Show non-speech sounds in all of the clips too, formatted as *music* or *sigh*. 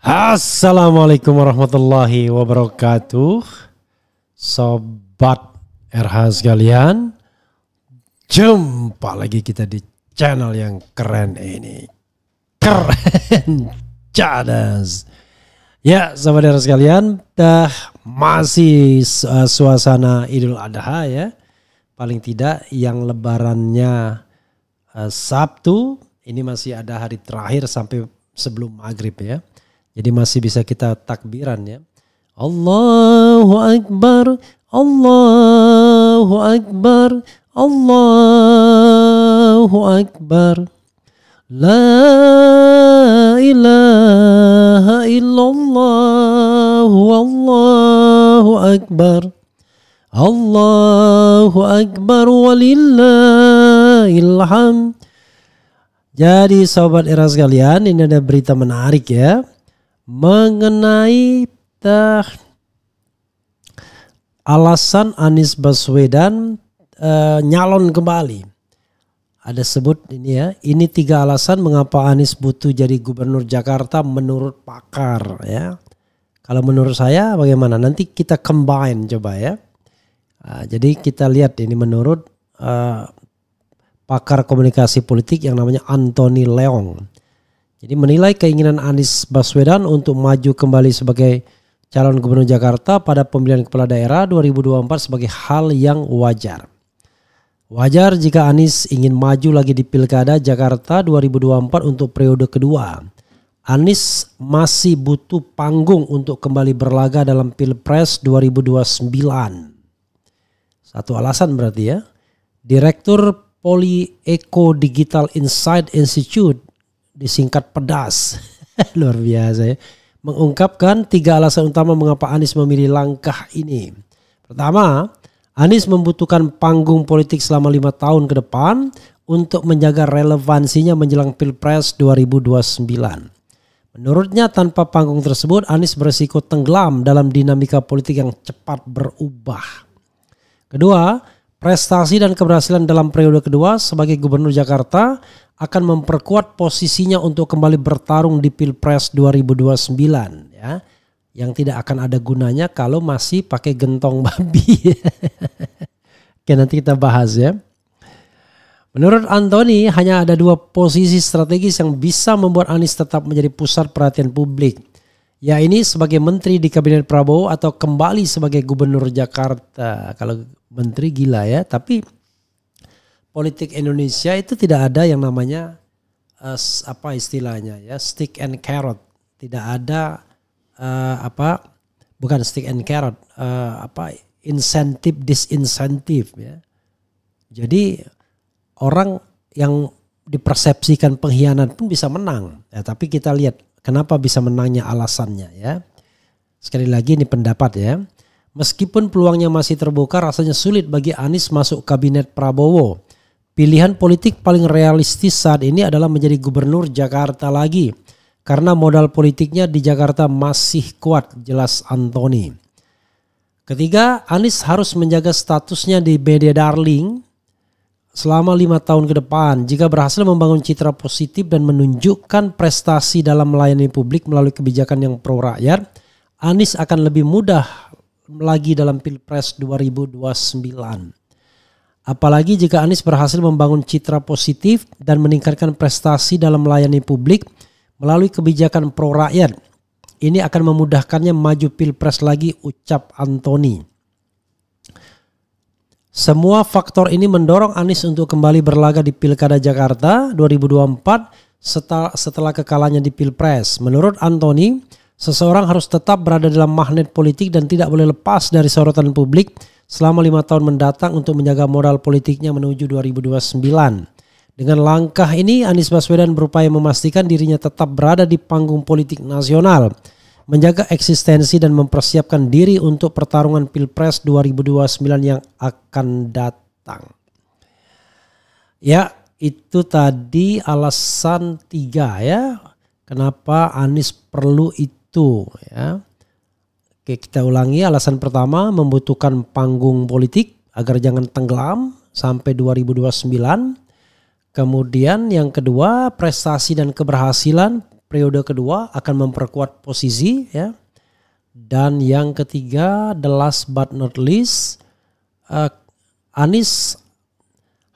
Assalamualaikum warahmatullahi wabarakatuh Sobat RH sekalian Jumpa lagi kita di channel yang keren ini Keren *laughs* Cadas Ya sobat RH sekalian dah Masih eh, suasana idul adha ya Paling tidak yang lebarannya uh, Sabtu Ini masih ada hari terakhir sampai sebelum maghrib ya jadi masih bisa kita takbiran ya. Allahu Akbar, Allahu Akbar, Allahu Akbar. La ilaha illallah wallahu akbar. Allahu Akbar walillahil ham. Jadi sobat era sekalian, ini ada berita menarik ya mengenai uh, alasan Anies Baswedan uh, nyalon kembali. Ada sebut ini ya, ini tiga alasan mengapa Anies butuh jadi gubernur Jakarta menurut pakar ya. Kalau menurut saya bagaimana? Nanti kita combine coba ya. Nah, jadi kita lihat ini menurut uh, pakar komunikasi politik yang namanya Anthony Leong. Jadi menilai keinginan Anies Baswedan untuk maju kembali sebagai calon gubernur Jakarta pada pemilihan kepala daerah 2024 sebagai hal yang wajar. Wajar jika Anies ingin maju lagi di Pilkada Jakarta 2024 untuk periode kedua. Anies masih butuh panggung untuk kembali berlaga dalam Pilpres 2029. Satu alasan berarti ya. Direktur Poli Eko Digital Insight Institute disingkat pedas. *laughs* Luar biasa ya. Mengungkapkan tiga alasan utama mengapa Anies memilih langkah ini. Pertama, Anies membutuhkan panggung politik selama lima tahun ke depan untuk menjaga relevansinya menjelang Pilpres 2029. Menurutnya tanpa panggung tersebut Anies berisiko tenggelam dalam dinamika politik yang cepat berubah. Kedua, Prestasi dan keberhasilan dalam periode kedua sebagai Gubernur Jakarta akan memperkuat posisinya untuk kembali bertarung di Pilpres 2029 ya. Yang tidak akan ada gunanya kalau masih pakai gentong *laughs* babi. Oke, nanti kita bahas ya. Menurut Antoni hanya ada dua posisi strategis yang bisa membuat Anies tetap menjadi pusat perhatian publik. Ya ini sebagai menteri di kabinet Prabowo atau kembali sebagai gubernur Jakarta. Kalau menteri gila ya, tapi politik Indonesia itu tidak ada yang namanya uh, apa istilahnya ya, stick and carrot. Tidak ada uh, apa bukan stick and carrot, uh, apa insentif disinsentif ya. Jadi orang yang dipersepsikan pengkhianat pun bisa menang. Ya, tapi kita lihat Kenapa bisa menanya alasannya ya. Sekali lagi ini pendapat ya. Meskipun peluangnya masih terbuka, rasanya sulit bagi Anies masuk kabinet Prabowo. Pilihan politik paling realistis saat ini adalah menjadi gubernur Jakarta lagi. Karena modal politiknya di Jakarta masih kuat, jelas Antoni. Ketiga, Anies harus menjaga statusnya di media darling selama lima tahun ke depan jika berhasil membangun citra positif dan menunjukkan prestasi dalam melayani publik melalui kebijakan yang pro rakyat, Anies akan lebih mudah lagi dalam Pilpres 2029. Apalagi jika Anies berhasil membangun citra positif dan meningkatkan prestasi dalam melayani publik melalui kebijakan pro rakyat. Ini akan memudahkannya maju Pilpres lagi ucap Antoni. Semua faktor ini mendorong Anies untuk kembali berlaga di Pilkada Jakarta 2024 setelah, setelah kekalahannya di Pilpres. Menurut Antoni, seseorang harus tetap berada dalam magnet politik dan tidak boleh lepas dari sorotan publik selama lima tahun mendatang untuk menjaga modal politiknya menuju 2029. Dengan langkah ini, Anies Baswedan berupaya memastikan dirinya tetap berada di panggung politik nasional – menjaga eksistensi dan mempersiapkan diri untuk pertarungan Pilpres 2029 yang akan datang. Ya, itu tadi alasan tiga ya. Kenapa Anies perlu itu ya. Oke kita ulangi alasan pertama membutuhkan panggung politik agar jangan tenggelam sampai 2029. Kemudian yang kedua prestasi dan keberhasilan periode kedua akan memperkuat posisi ya. Dan yang ketiga, the last but not least, uh, Anies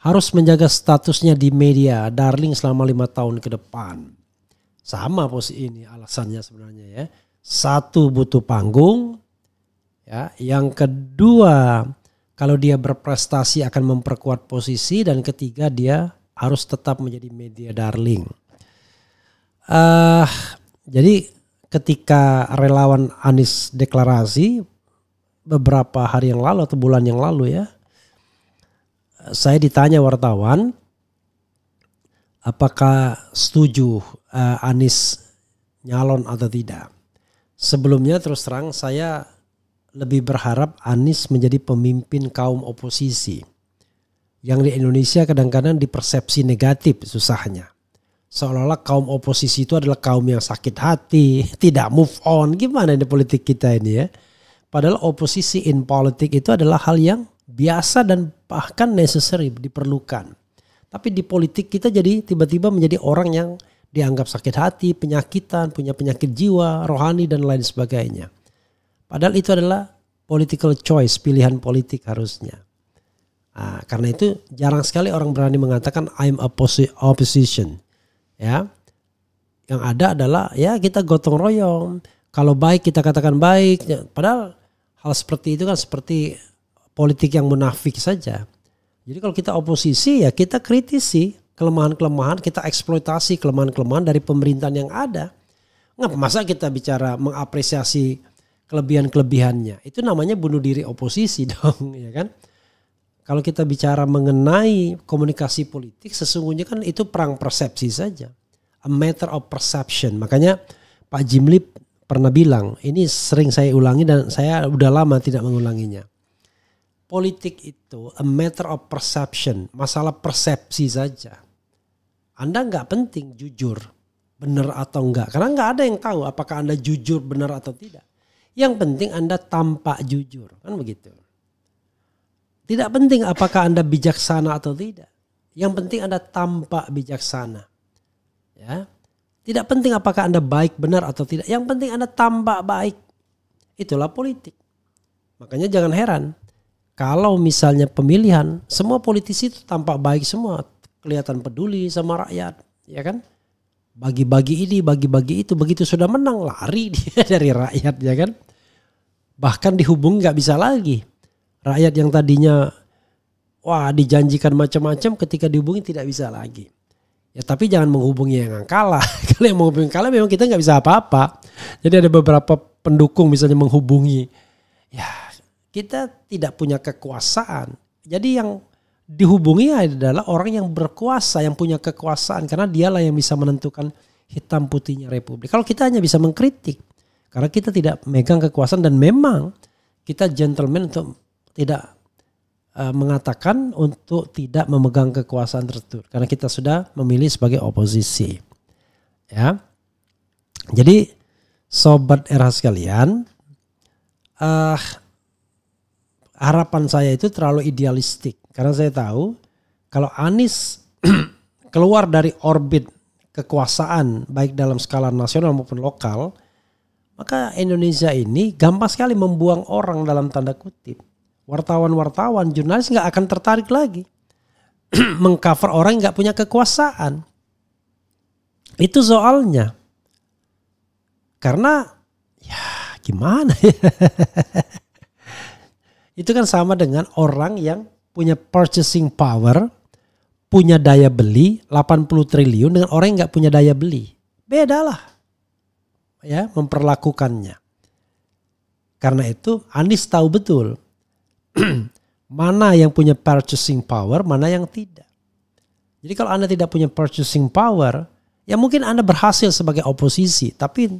harus menjaga statusnya di media Darling selama lima tahun ke depan. Sama posisi ini alasannya sebenarnya ya. Satu butuh panggung, ya. Yang kedua, kalau dia berprestasi akan memperkuat posisi dan ketiga dia harus tetap menjadi media darling. Uh, jadi ketika relawan Anies deklarasi beberapa hari yang lalu atau bulan yang lalu ya, saya ditanya wartawan apakah setuju uh, Anies nyalon atau tidak. Sebelumnya terus terang saya lebih berharap Anies menjadi pemimpin kaum oposisi yang di Indonesia kadang-kadang dipersepsi negatif susahnya seolah-olah kaum oposisi itu adalah kaum yang sakit hati, *laughs* tidak move on. Gimana ini politik kita ini ya? Padahal oposisi in politik itu adalah hal yang biasa dan bahkan necessary, diperlukan. Tapi di politik kita jadi tiba-tiba menjadi orang yang dianggap sakit hati, penyakitan, punya penyakit jiwa, rohani dan lain sebagainya. Padahal itu adalah political choice, pilihan politik harusnya. Nah, karena itu jarang sekali orang berani mengatakan I'm a opposition ya yang ada adalah ya kita gotong royong kalau baik kita katakan baik ya, padahal hal seperti itu kan seperti politik yang munafik saja jadi kalau kita oposisi ya kita kritisi kelemahan-kelemahan kita eksploitasi kelemahan-kelemahan dari pemerintahan yang ada nggak masa kita bicara mengapresiasi kelebihan-kelebihannya itu namanya bunuh diri oposisi *laughs* dong ya kan kalau kita bicara mengenai komunikasi politik sesungguhnya kan itu perang persepsi saja. A matter of perception. Makanya Pak Jimli pernah bilang, ini sering saya ulangi dan saya udah lama tidak mengulanginya. Politik itu a matter of perception, masalah persepsi saja. Anda nggak penting jujur, benar atau enggak. Karena nggak ada yang tahu apakah Anda jujur, benar atau tidak. Yang penting Anda tampak jujur, kan begitu. Tidak penting apakah Anda bijaksana atau tidak. Yang penting Anda tampak bijaksana. Ya. Tidak penting apakah Anda baik benar atau tidak. Yang penting Anda tampak baik. Itulah politik. Makanya jangan heran kalau misalnya pemilihan semua politisi itu tampak baik semua, kelihatan peduli sama rakyat, ya kan? Bagi-bagi ini, bagi-bagi itu, begitu sudah menang lari *laughs* dia dari rakyat, ya kan? Bahkan dihubung nggak bisa lagi Rakyat yang tadinya wah dijanjikan macam-macam ketika dihubungi tidak bisa lagi. Ya tapi jangan menghubungi yang kalah. *laughs* Kalau yang menghubungi kalah memang kita nggak bisa apa-apa. Jadi ada beberapa pendukung misalnya menghubungi. Ya kita tidak punya kekuasaan. Jadi yang dihubungi adalah orang yang berkuasa, yang punya kekuasaan. Karena dialah yang bisa menentukan hitam putihnya Republik. Kalau kita hanya bisa mengkritik. Karena kita tidak megang kekuasaan dan memang kita gentleman untuk tidak uh, mengatakan untuk tidak memegang kekuasaan tertentu karena kita sudah memilih sebagai oposisi. Ya. Jadi sobat era sekalian, uh, harapan saya itu terlalu idealistik karena saya tahu kalau Anies *clears throat* keluar dari orbit kekuasaan baik dalam skala nasional maupun lokal, maka Indonesia ini gampang sekali membuang orang dalam tanda kutip wartawan-wartawan, jurnalis nggak akan tertarik lagi *clears throat* mengcover orang nggak punya kekuasaan. Itu soalnya. Karena ya gimana ya? *laughs* Itu kan sama dengan orang yang punya purchasing power, punya daya beli 80 triliun dengan orang yang nggak punya daya beli. Bedalah ya memperlakukannya. Karena itu Anies tahu betul *clears throat* mana yang punya purchasing power, mana yang tidak. Jadi kalau Anda tidak punya purchasing power, ya mungkin Anda berhasil sebagai oposisi, tapi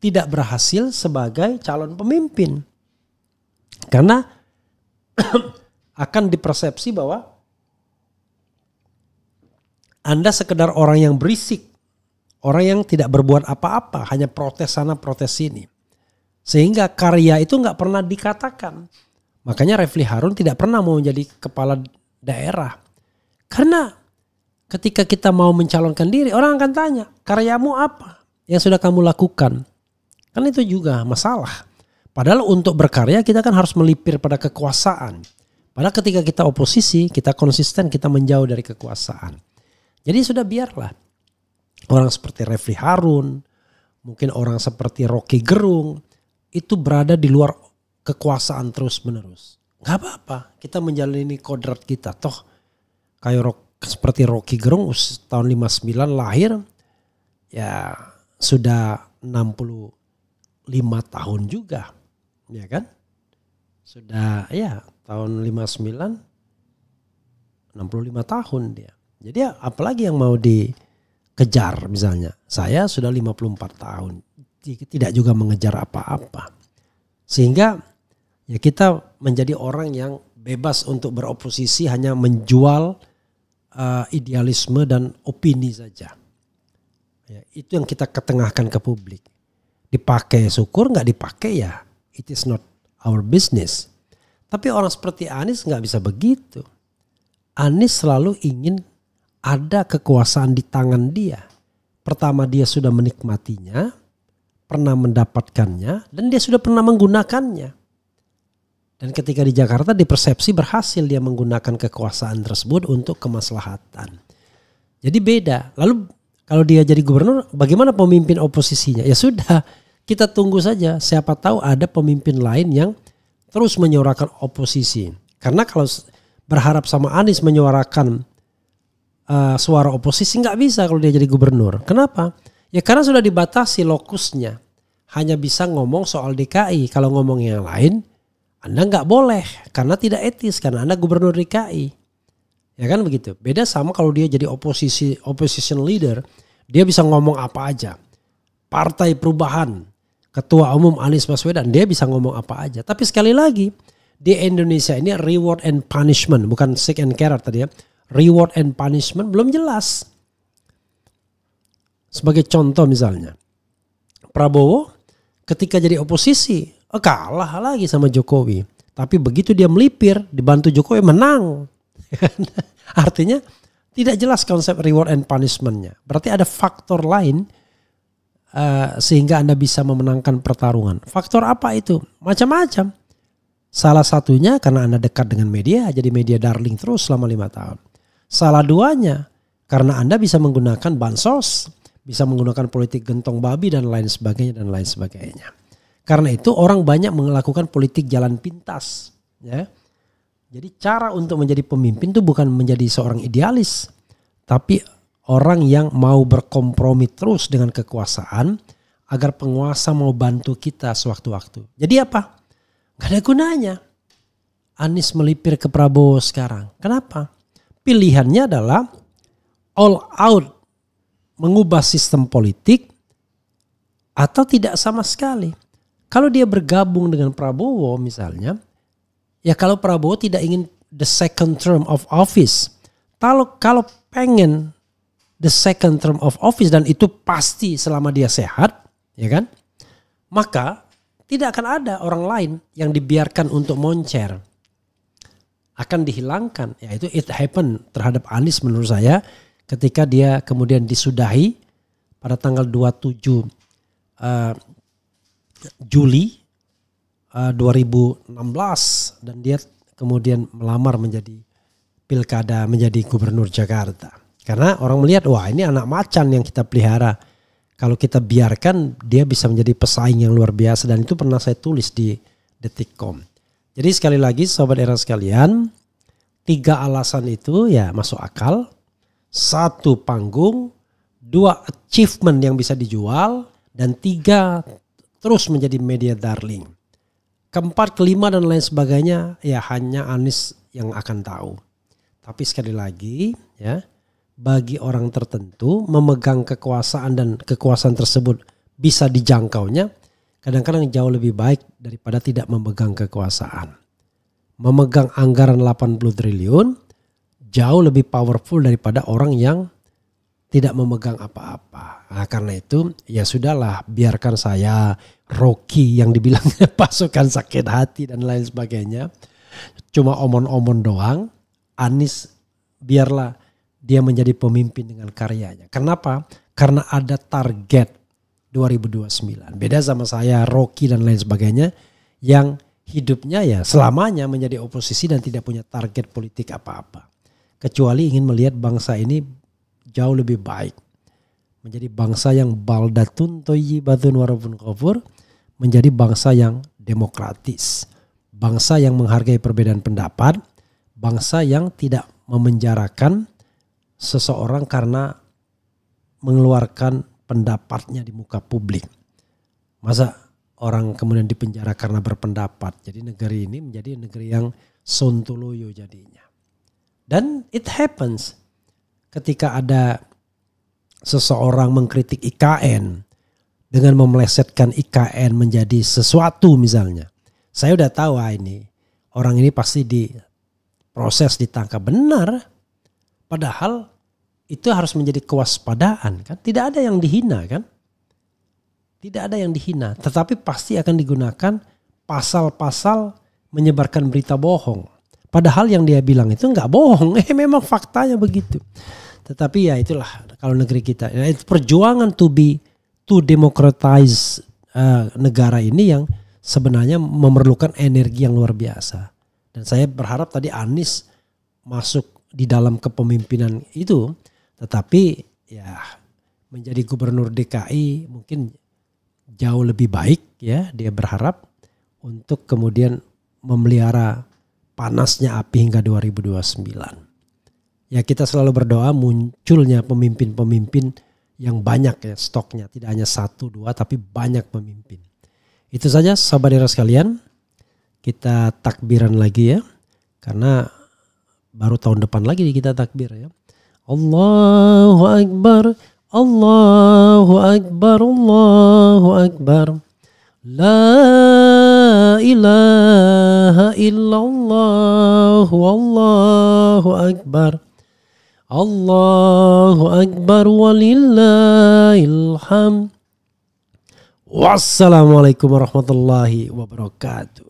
tidak berhasil sebagai calon pemimpin. Karena *clears throat* akan dipersepsi bahwa Anda sekedar orang yang berisik, orang yang tidak berbuat apa-apa, hanya protes sana protes sini. Sehingga karya itu nggak pernah dikatakan. Makanya Refli Harun tidak pernah mau menjadi kepala daerah. Karena ketika kita mau mencalonkan diri, orang akan tanya, karyamu apa yang sudah kamu lakukan? Kan itu juga masalah. Padahal untuk berkarya kita kan harus melipir pada kekuasaan. Padahal ketika kita oposisi, kita konsisten, kita menjauh dari kekuasaan. Jadi sudah biarlah. Orang seperti Refli Harun, mungkin orang seperti Rocky Gerung, itu berada di luar kekuasaan terus menerus. Gak apa-apa, kita menjalani kodrat kita. Toh kayak rock, seperti Rocky Gerung tahun 59 lahir ya sudah 65 tahun juga. Ya kan? Sudah ya tahun 59 65 tahun dia. Jadi ya, apalagi yang mau dikejar misalnya. Saya sudah 54 tahun. Tidak juga mengejar apa-apa. Sehingga ya kita menjadi orang yang bebas untuk beroposisi hanya menjual uh, idealisme dan opini saja. Ya, itu yang kita ketengahkan ke publik. Dipakai syukur nggak dipakai ya it is not our business. Tapi orang seperti Anies nggak bisa begitu. Anies selalu ingin ada kekuasaan di tangan dia. Pertama dia sudah menikmatinya, pernah mendapatkannya, dan dia sudah pernah menggunakannya. Dan ketika di Jakarta dipersepsi berhasil dia menggunakan kekuasaan tersebut untuk kemaslahatan. Jadi beda. Lalu kalau dia jadi gubernur bagaimana pemimpin oposisinya? Ya sudah, kita tunggu saja siapa tahu ada pemimpin lain yang terus menyuarakan oposisi. Karena kalau berharap sama Anies menyuarakan uh, suara oposisi nggak bisa kalau dia jadi gubernur. Kenapa? Ya karena sudah dibatasi lokusnya. Hanya bisa ngomong soal DKI. Kalau ngomong yang lain anda nggak boleh karena tidak etis karena Anda gubernur DKI. Ya kan begitu. Beda sama kalau dia jadi oposisi opposition leader, dia bisa ngomong apa aja. Partai Perubahan, Ketua Umum Anies Baswedan, dia bisa ngomong apa aja. Tapi sekali lagi, di Indonesia ini reward and punishment, bukan sick and care tadi ya. Reward and punishment belum jelas. Sebagai contoh misalnya, Prabowo ketika jadi oposisi Eh, kalah lagi sama Jokowi. Tapi begitu dia melipir, dibantu Jokowi menang. *laughs* Artinya tidak jelas konsep reward and punishmentnya. Berarti ada faktor lain uh, sehingga Anda bisa memenangkan pertarungan. Faktor apa itu? Macam-macam. Salah satunya karena Anda dekat dengan media, jadi media darling terus selama lima tahun. Salah duanya karena Anda bisa menggunakan bansos, bisa menggunakan politik gentong babi dan lain sebagainya dan lain sebagainya. Karena itu orang banyak melakukan politik jalan pintas, ya. Jadi cara untuk menjadi pemimpin itu bukan menjadi seorang idealis, tapi orang yang mau berkompromi terus dengan kekuasaan agar penguasa mau bantu kita sewaktu-waktu. Jadi apa? Gak ada gunanya. Anies melipir ke Prabowo sekarang. Kenapa? Pilihannya adalah all out mengubah sistem politik atau tidak sama sekali. Kalau dia bergabung dengan Prabowo misalnya, ya kalau Prabowo tidak ingin the second term of office, kalau kalau pengen the second term of office dan itu pasti selama dia sehat, ya kan? Maka tidak akan ada orang lain yang dibiarkan untuk moncer. Akan dihilangkan, yaitu it happen terhadap Anies menurut saya ketika dia kemudian disudahi pada tanggal 27 uh, Juli uh, 2016 dan dia kemudian melamar menjadi pilkada menjadi gubernur Jakarta. Karena orang melihat wah ini anak macan yang kita pelihara. Kalau kita biarkan dia bisa menjadi pesaing yang luar biasa dan itu pernah saya tulis di detikcom. Jadi sekali lagi sobat era sekalian, tiga alasan itu ya masuk akal. Satu panggung, dua achievement yang bisa dijual dan tiga terus menjadi media darling. Keempat, kelima dan lain sebagainya ya hanya Anies yang akan tahu. Tapi sekali lagi ya bagi orang tertentu memegang kekuasaan dan kekuasaan tersebut bisa dijangkaunya kadang-kadang jauh lebih baik daripada tidak memegang kekuasaan. Memegang anggaran 80 triliun jauh lebih powerful daripada orang yang tidak memegang apa-apa. Nah, karena itu ya sudahlah biarkan saya Rocky yang dibilang *laughs* pasukan sakit hati dan lain sebagainya. Cuma omon-omon doang. Anis biarlah dia menjadi pemimpin dengan karyanya. Kenapa? Karena ada target 2029. Beda sama saya Rocky dan lain sebagainya yang hidupnya ya selamanya menjadi oposisi dan tidak punya target politik apa-apa. Kecuali ingin melihat bangsa ini jauh lebih baik. Menjadi bangsa yang baldatun toyibatun warabun kafur. Menjadi bangsa yang demokratis. Bangsa yang menghargai perbedaan pendapat. Bangsa yang tidak memenjarakan seseorang karena mengeluarkan pendapatnya di muka publik. Masa orang kemudian dipenjara karena berpendapat. Jadi negeri ini menjadi negeri yang sontoloyo jadinya. Dan it happens ketika ada seseorang mengkritik IKN dengan memelesetkan IKN menjadi sesuatu misalnya. Saya udah tahu ah ini orang ini pasti di proses ditangkap benar. Padahal itu harus menjadi kewaspadaan kan. Tidak ada yang dihina kan. Tidak ada yang dihina. Tetapi pasti akan digunakan pasal-pasal menyebarkan berita bohong. Padahal yang dia bilang itu nggak bohong. *laughs* Eh memang faktanya begitu. Tetapi ya itulah kalau negeri kita. Ya, itu Perjuangan to be to democratize uh, negara ini yang sebenarnya memerlukan energi yang luar biasa. Dan saya berharap tadi Anies masuk di dalam kepemimpinan itu. Tetapi ya menjadi gubernur DKI mungkin jauh lebih baik ya dia berharap untuk kemudian memelihara panasnya api hingga 2029. Ya kita selalu berdoa munculnya pemimpin-pemimpin yang banyak ya stoknya. Tidak hanya satu dua tapi banyak pemimpin. Itu saja sahabat era sekalian. Kita takbiran lagi ya. Karena baru tahun depan lagi kita takbir ya. Allahu Akbar, Allahu Akbar, Allahu Akbar. لا إله إلا الله والله أكبر الله أكبر ولله الحمد والسلام عليكم ورحمة الله وبركاته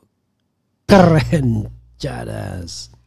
كرهن جالس